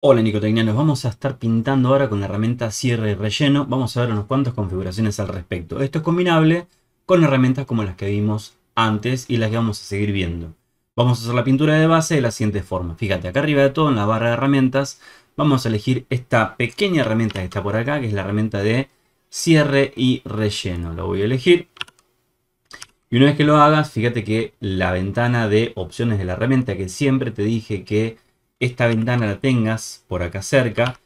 Hola Nos vamos a estar pintando ahora con la herramienta cierre y relleno. Vamos a ver unas cuantas configuraciones al respecto. Esto es combinable con herramientas como las que vimos antes y las que vamos a seguir viendo. Vamos a hacer la pintura de base de la siguiente forma. Fíjate, acá arriba de todo en la barra de herramientas vamos a elegir esta pequeña herramienta que está por acá, que es la herramienta de cierre y relleno. Lo voy a elegir. Y una vez que lo hagas, fíjate que la ventana de opciones de la herramienta que siempre te dije que esta ventana la tengas por acá cerca.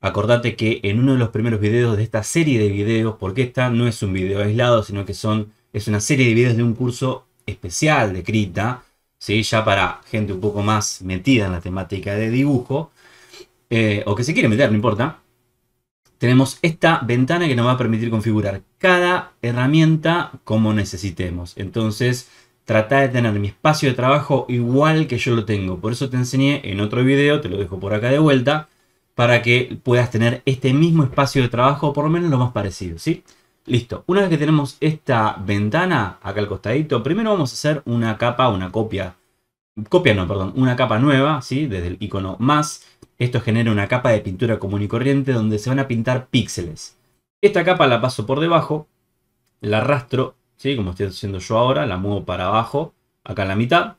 Acordate que en uno de los primeros videos de esta serie de videos, porque esta no es un video aislado, sino que son, es una serie de videos de un curso especial de Krita, ¿sí? ya para gente un poco más metida en la temática de dibujo, eh, o que se quiere meter, no importa. Tenemos esta ventana que nos va a permitir configurar cada herramienta como necesitemos. Entonces, Trata de tener mi espacio de trabajo igual que yo lo tengo. Por eso te enseñé en otro video, te lo dejo por acá de vuelta, para que puedas tener este mismo espacio de trabajo, por lo menos lo más parecido, ¿sí? Listo, una vez que tenemos esta ventana acá al costadito, primero vamos a hacer una capa, una copia, copia no, perdón, una capa nueva, ¿sí? Desde el icono más, esto genera una capa de pintura común y corriente donde se van a pintar píxeles. Esta capa la paso por debajo, la arrastro como estoy haciendo yo ahora, la muevo para abajo, acá en la mitad.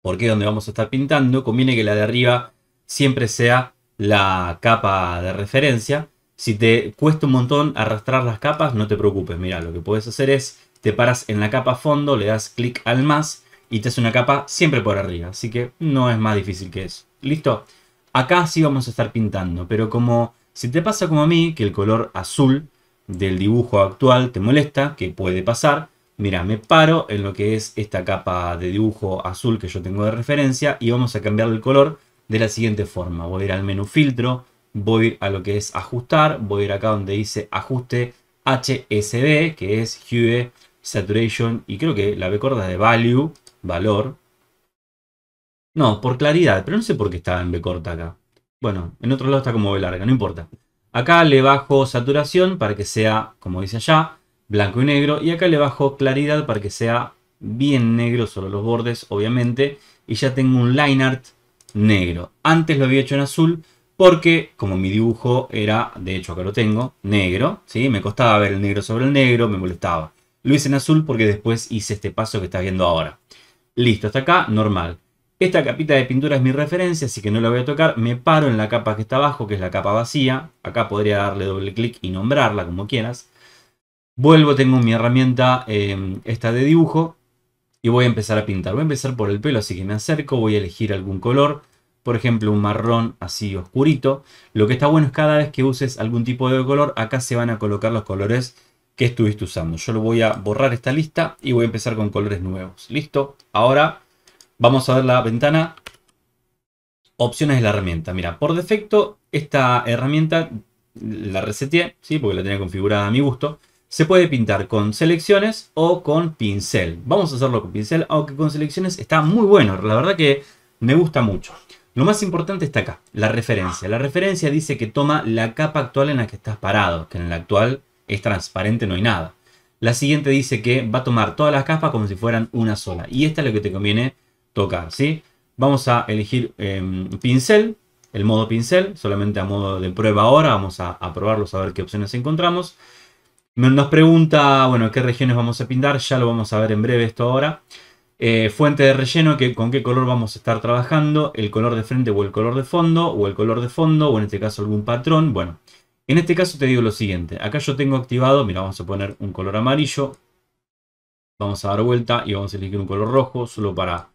Porque donde vamos a estar pintando, conviene que la de arriba siempre sea la capa de referencia. Si te cuesta un montón arrastrar las capas, no te preocupes. Mira, lo que puedes hacer es, te paras en la capa fondo, le das clic al más y te hace una capa siempre por arriba. Así que no es más difícil que eso. ¿Listo? Acá sí vamos a estar pintando, pero como si te pasa como a mí, que el color azul del dibujo actual te molesta, que puede pasar, mira, me paro en lo que es esta capa de dibujo azul que yo tengo de referencia y vamos a cambiar el color de la siguiente forma. Voy a ir al menú filtro, voy a lo que es ajustar, voy a ir acá donde dice ajuste HSB, que es Hue, Saturation y creo que la B corta de value, valor. No, por claridad, pero no sé por qué está en B corta acá. Bueno, en otro lado está como B larga, no importa. Acá le bajo saturación para que sea, como dice allá, blanco y negro. Y acá le bajo claridad para que sea bien negro, solo los bordes, obviamente. Y ya tengo un line art negro. Antes lo había hecho en azul porque, como mi dibujo era, de hecho acá lo tengo, negro. ¿sí? Me costaba ver el negro sobre el negro, me molestaba. Lo hice en azul porque después hice este paso que estás viendo ahora. Listo, hasta acá, normal. Esta capita de pintura es mi referencia, así que no la voy a tocar. Me paro en la capa que está abajo, que es la capa vacía. Acá podría darle doble clic y nombrarla como quieras. Vuelvo, tengo mi herramienta em, esta de dibujo y voy a empezar a pintar. Voy a empezar por el pelo, así que me acerco, voy a elegir algún color. Por ejemplo, un marrón así oscurito. Lo que está bueno es cada vez que uses algún tipo de color, acá se van a colocar los colores que estuviste usando. Yo lo voy a borrar esta lista y voy a empezar con colores nuevos. Listo. Ahora Vamos a ver la ventana opciones de la herramienta. Mira, por defecto esta herramienta la reseteé, ¿sí? porque la tenía configurada a mi gusto. Se puede pintar con selecciones o con pincel. Vamos a hacerlo con pincel, aunque con selecciones está muy bueno. La verdad que me gusta mucho. Lo más importante está acá, la referencia. La referencia dice que toma la capa actual en la que estás parado, que en la actual es transparente, no hay nada. La siguiente dice que va a tomar todas las capas como si fueran una sola. Y esta es lo que te conviene tocar, ¿sí? Vamos a elegir em, pincel, el modo pincel, solamente a modo de prueba ahora, vamos a, probarlo, a ver qué opciones encontramos. Nos pregunta, bueno, qué regiones vamos a pintar, ya lo vamos a ver en breve esto ahora. Eh, fuente de relleno, que, con qué color vamos a estar trabajando, el color de frente o el color de fondo, o el color de fondo, o en este caso algún patrón. Bueno, en este caso te digo lo siguiente, acá yo tengo activado, mira, vamos a poner un color amarillo, vamos a dar vuelta y vamos a elegir un color rojo, solo para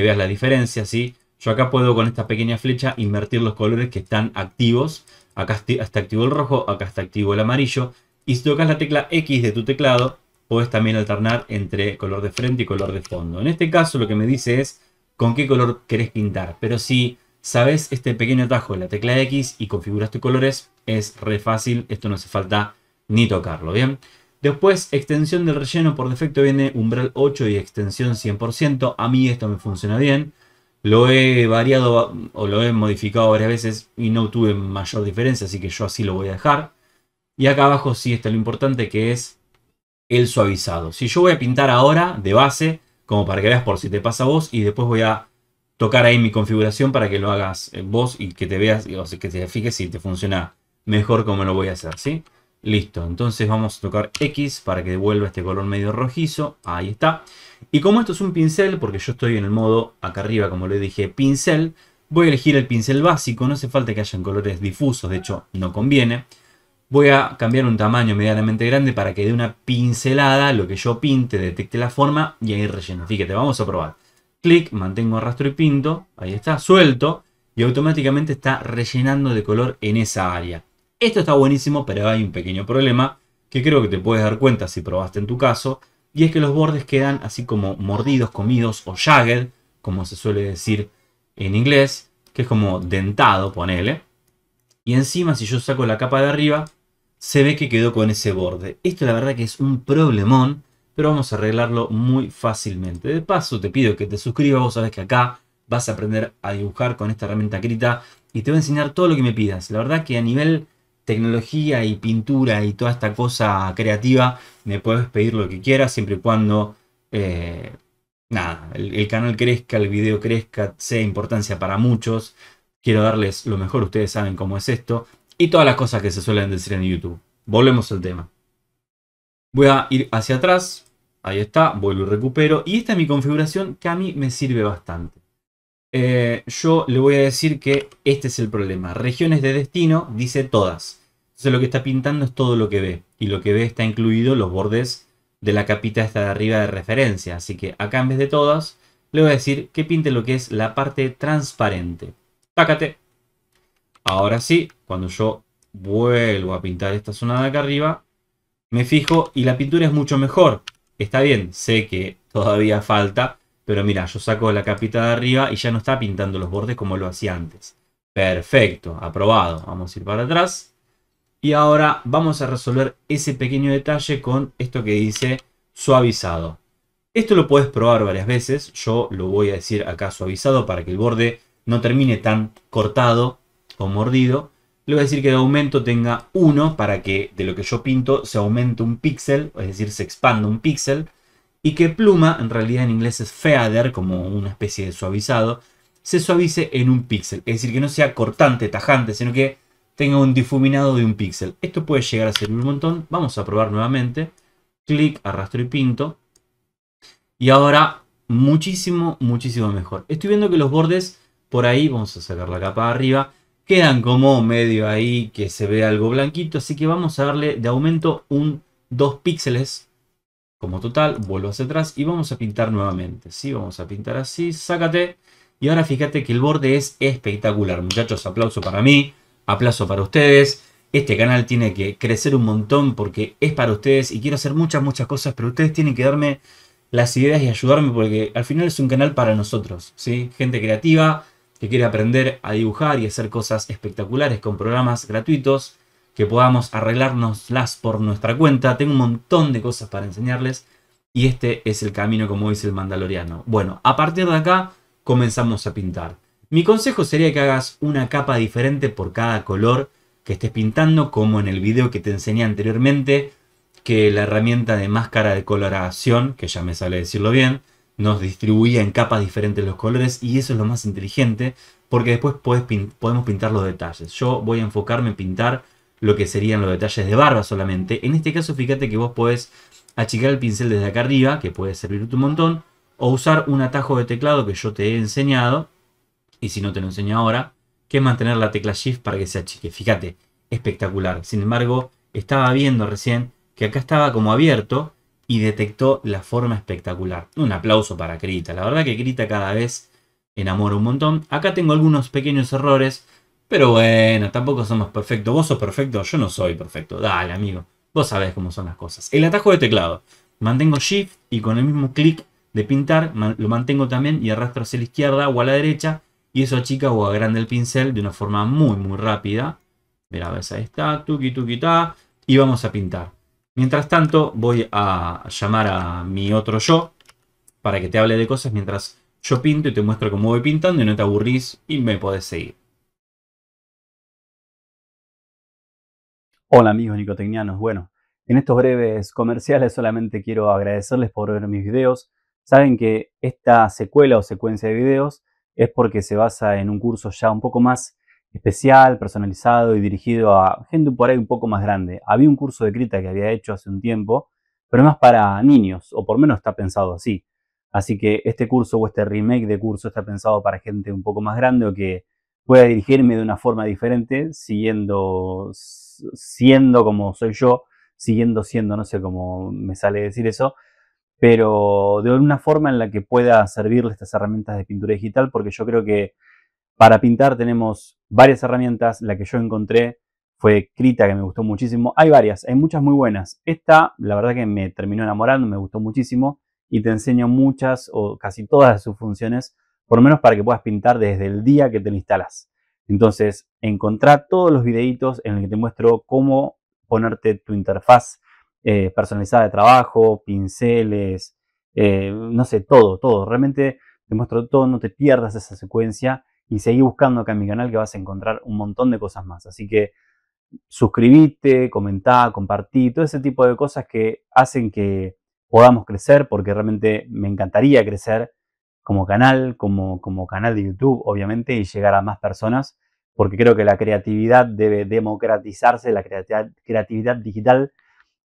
veas la diferencia, si Yo acá puedo con esta pequeña flecha invertir los colores que están activos. Acá está activo el rojo, acá está activo el amarillo. Y si tocas la tecla X de tu teclado, puedes también alternar entre color de frente y color de fondo. En este caso lo que me dice es con qué color querés pintar. Pero si sabes este pequeño atajo de la tecla X y configuras tus colores, es re fácil. Esto no hace falta ni tocarlo, ¿bien? Después, extensión del relleno por defecto viene umbral 8 y extensión 100%. A mí esto me funciona bien. Lo he variado o lo he modificado varias veces y no tuve mayor diferencia, así que yo así lo voy a dejar. Y acá abajo sí está lo importante que es el suavizado. Si yo voy a pintar ahora de base, como para que veas por si te pasa a vos, y después voy a tocar ahí mi configuración para que lo hagas eh, vos y que te veas, o que te fijes si te funciona mejor como lo voy a hacer, ¿sí? sí Listo, entonces vamos a tocar X para que devuelva este color medio rojizo. Ahí está. Y como esto es un pincel, porque yo estoy en el modo acá arriba, como le dije, pincel, voy a elegir el pincel básico. No hace falta que hayan colores difusos, de hecho no conviene. Voy a cambiar un tamaño medianamente grande para que dé una pincelada, lo que yo pinte, detecte la forma y ahí relleno. Fíjate, vamos a probar. Clic, mantengo arrastro y pinto. Ahí está, suelto. Y automáticamente está rellenando de color en esa área esto está buenísimo, pero hay un pequeño problema que creo que te puedes dar cuenta si probaste en tu caso, y es que los bordes quedan así como mordidos, comidos o jagged, como se suele decir en inglés, que es como dentado, ponele. Y encima, si yo saco la capa de arriba, se ve que quedó con ese borde. Esto la verdad que es un problemón, pero vamos a arreglarlo muy fácilmente. De paso, te pido que te suscribas, vos sabés que acá vas a aprender a dibujar con esta herramienta Krita y te voy a enseñar todo lo que me pidas. La verdad que a nivel tecnología y pintura y toda esta cosa creativa, me puedes pedir lo que quieras, siempre y cuando eh, nada, el, canal crezca, el video crezca, sea de importancia para muchos. Quiero darles lo mejor, ustedes saben cómo es esto. Y todas las cosas que se suelen decir en YouTube. Volvemos al tema. Voy a ir hacia atrás. Ahí está, vuelvo y recupero. Y esta es mi configuración que a mí me sirve bastante. Eh, yo le voy a decir que este es el problema. Regiones de destino, dice todas entonces lo que está pintando es todo lo que ve. Y lo que ve está incluido los bordes de la capita esta de arriba de referencia. Así que acá en vez de todas, le voy a decir que pinte lo que es la parte transparente. Sácate. Ahora sí, cuando yo vuelvo a pintar esta zona de acá arriba, me fijo y la pintura es mucho mejor. Está bien, sé que todavía falta, pero mira, yo saco la capita de arriba y ya no está pintando los bordes como lo hacía antes. Perfecto, aprobado. Vamos a ir para atrás. Y ahora vamos a resolver ese pequeño detalle con esto que dice suavizado. Esto lo puedes probar varias veces. Yo lo voy a decir acá suavizado para que el borde no termine tan cortado o mordido. Le voy a decir que de aumento tenga 1 para que de lo que yo pinto se aumente un píxel, es decir, se expanda un píxel. Y que pluma, en realidad en inglés es feather, como una especie de suavizado, se suavice en un píxel. Es decir, que no sea cortante, tajante, sino que tengo un difuminado de un píxel. Esto puede llegar a servir un montón. Vamos a probar nuevamente. Clic, arrastro y pinto. Y ahora muchísimo, muchísimo mejor. Estoy viendo que los bordes por ahí, vamos a sacar la capa de arriba, quedan como medio ahí que se ve algo blanquito. Así que vamos a darle de aumento un 2 píxeles como total. Vuelvo hacia atrás y vamos a pintar nuevamente. Sí, vamos a pintar así, sácate. Y ahora fíjate que el borde es espectacular, muchachos, aplauso para mí aplazo para ustedes. Este canal tiene que crecer un montón porque es para ustedes y quiero hacer muchas, muchas cosas, pero ustedes tienen que darme las ideas y ayudarme porque al final es un canal para nosotros, ¿sí? Gente creativa que quiere aprender a dibujar y hacer cosas espectaculares con programas gratuitos, que podamos arreglárnoslas por nuestra cuenta. Tengo un montón de cosas para enseñarles y este es el camino como dice el mandaloriano. Bueno, a partir de acá comenzamos a pintar. Mi consejo sería que hagas una capa diferente por cada color que estés pintando, como en el video que te enseñé anteriormente, que la herramienta de máscara de coloración, que ya me sale decirlo bien, nos distribuía en capas diferentes los colores y eso es lo más inteligente porque después podemos pintar los detalles. Yo voy a enfocarme en pintar lo que serían los detalles de barba solamente. En este caso fíjate que vos podés achicar el pincel desde acá arriba, que puede servirte un montón, o usar un atajo de teclado que yo te he enseñado, y si no te lo enseño ahora, que mantener la tecla Shift para que se achique. Fíjate, espectacular. Sin embargo, estaba viendo recién que acá estaba como abierto y detectó la forma espectacular. Un aplauso para Krita. La verdad que Krita cada vez enamora un montón. Acá tengo algunos pequeños errores, pero bueno, tampoco somos perfectos. Vos sos perfecto, yo no soy perfecto. Dale, amigo. Vos sabés cómo son las cosas. El atajo de teclado. Mantengo Shift y con el mismo clic de pintar lo mantengo también y arrastro hacia la izquierda o a la derecha y eso achica o agranda el pincel de una forma muy muy rápida. Mira, ves, ahí está, tuqui tuqui ta, y vamos a pintar. Mientras tanto voy a llamar a mi otro yo para que te hable de cosas mientras yo pinto y te muestro cómo voy pintando y no te aburrís y me podés seguir. Hola amigos nicotecnianos, bueno, en estos breves comerciales solamente quiero agradecerles por ver mis videos. Saben que esta secuela o secuencia de videos es porque se basa en un curso ya un poco más especial, personalizado y dirigido a gente por ahí un poco más grande. Había un curso de Krita que había hecho hace un tiempo, pero más para niños, o por menos está pensado así. Así que este curso o este remake de curso está pensado para gente un poco más grande o que pueda dirigirme de una forma diferente, siguiendo siendo como soy yo, siguiendo siendo, no sé cómo me sale decir eso, pero de una forma en la que pueda servirle estas herramientas de pintura digital, porque yo creo que para pintar tenemos varias herramientas, la que yo encontré fue Krita, que me gustó muchísimo, hay varias, hay muchas muy buenas, esta la verdad que me terminó enamorando, me gustó muchísimo y te enseño muchas o casi todas sus funciones, por lo menos para que puedas pintar desde el día que te lo instalas. Entonces, encontrá todos los videitos en los que te muestro cómo ponerte tu interfaz, eh, personalizada de trabajo, pinceles, eh, no sé, todo, todo. Realmente te muestro todo, no te pierdas esa secuencia y seguí buscando acá en mi canal que vas a encontrar un montón de cosas más. Así que suscribite, comentá, compartí, todo ese tipo de cosas que hacen que podamos crecer, porque realmente me encantaría crecer como canal, como, como canal de YouTube, obviamente, y llegar a más personas, porque creo que la creatividad debe democratizarse, la creatividad digital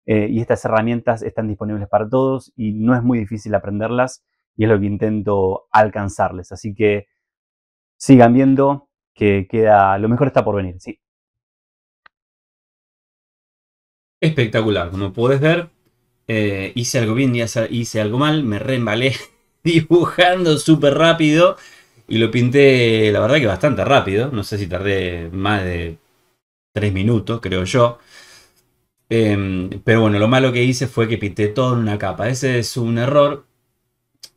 eh, y estas herramientas están disponibles para todos y no es muy difícil aprenderlas y es lo que intento alcanzarles. Así que sigan viendo que queda, lo mejor está por venir, sí. Espectacular, como puedes ver, eh, hice algo bien y hice algo mal, me reembalé dibujando súper rápido y lo pinté, la verdad que bastante rápido, no sé si tardé más de tres minutos, creo yo. Em, pero bueno, lo malo que hice fue que pinté todo en una capa. Ese es un error,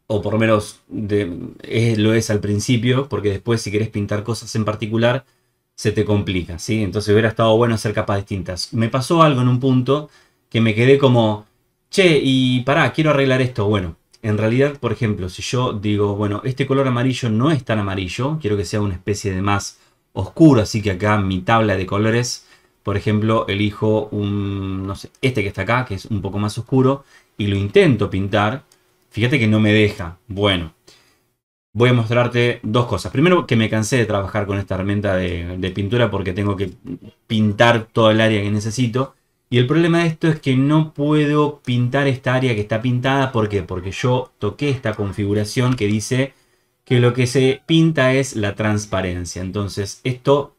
o por lo menos de, lo es al principio, porque después si querés pintar cosas en particular, se te complica, ¿sí? Entonces hubiera estado bueno hacer capas distintas. Me pasó algo en un punto que me quedé como, che, y pará, quiero arreglar esto. Bueno, en realidad, por ejemplo, si yo digo, bueno, este color amarillo no es tan amarillo, quiero que sea una especie de más oscuro, así que acá mi tabla de colores por ejemplo, elijo un, no sé, este que está acá, que es un poco más oscuro, y lo intento pintar. Fíjate que no me deja. Bueno, voy a mostrarte dos cosas. Primero, que me cansé de trabajar con esta herramienta de, de pintura porque tengo que pintar todo el área que necesito. Y el problema de esto es que no puedo pintar esta área que está pintada. ¿Por qué? Porque yo toqué esta configuración que dice que lo que se pinta es la transparencia. Entonces esto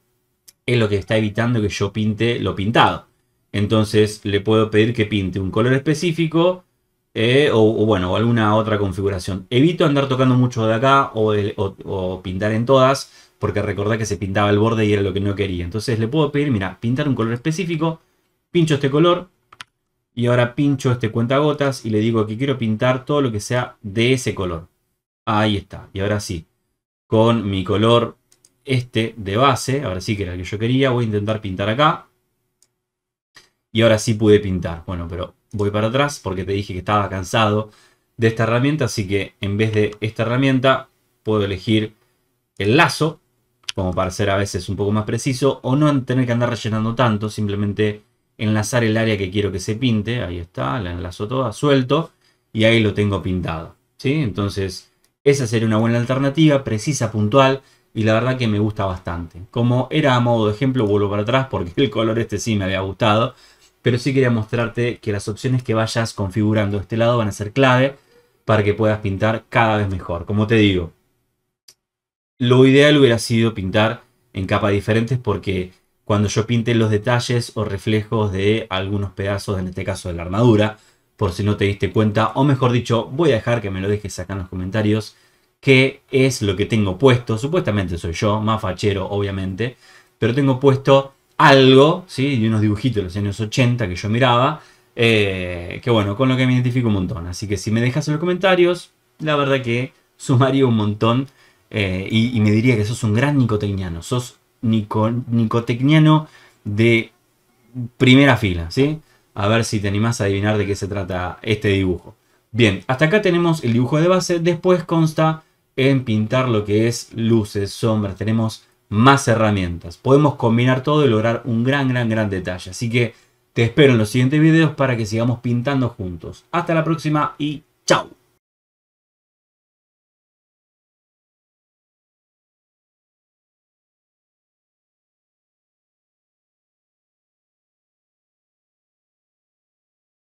es lo que está evitando que yo pinte lo pintado. Entonces le puedo pedir que pinte un color específico eh, o, o, bueno, alguna otra configuración. Evito andar tocando mucho de acá o, o, o, pintar en todas porque recordá que se pintaba el borde y era lo que no quería. Entonces le puedo pedir, mira, pintar un color específico, pincho este color y ahora pincho este cuentagotas y le digo que quiero pintar todo lo que sea de ese color. Ahí está. Y ahora sí, con mi color este de base, ahora sí que era el que yo quería, voy a intentar pintar acá. Y ahora sí pude pintar. Bueno, pero voy para atrás porque te dije que estaba cansado de esta herramienta, así que en vez de esta herramienta puedo elegir el lazo, como para ser a veces un poco más preciso, o no tener que andar rellenando tanto, simplemente enlazar el área que quiero que se pinte, ahí está, la enlazo toda, suelto, y ahí lo tengo pintado. ¿sí? Entonces, esa sería una buena alternativa, precisa, puntual, y la verdad que me gusta bastante. Como era a modo de ejemplo, vuelvo para atrás porque el color este sí me había gustado, pero sí quería mostrarte que las opciones que vayas configurando de este lado van a ser clave para que puedas pintar cada vez mejor. Como te digo, lo ideal hubiera sido pintar en capas diferentes porque cuando yo pinte los detalles o reflejos de algunos pedazos, en este caso de la armadura, por si no te diste cuenta, o mejor dicho, voy a dejar que me lo dejes acá en los comentarios qué es lo que tengo puesto. Supuestamente soy yo, más fachero, obviamente, pero tengo puesto algo, ¿sí? De unos dibujitos de los años 80 que yo miraba, eh, que bueno, con lo que me identifico un montón. Así que si me dejas en los comentarios, la verdad que sumaría un montón eh, y, me diría que sos un gran nicotecniano, sos nicotecniano de primera fila, ¿sí? A ver si te animás a adivinar de qué se trata este dibujo. Bien, hasta acá tenemos el dibujo de base. Después consta en pintar lo que es luces, sombras. Tenemos más herramientas. Podemos combinar todo y lograr un gran, gran, gran detalle. Así que te espero en los siguientes videos para que sigamos pintando juntos. Hasta la próxima y chao.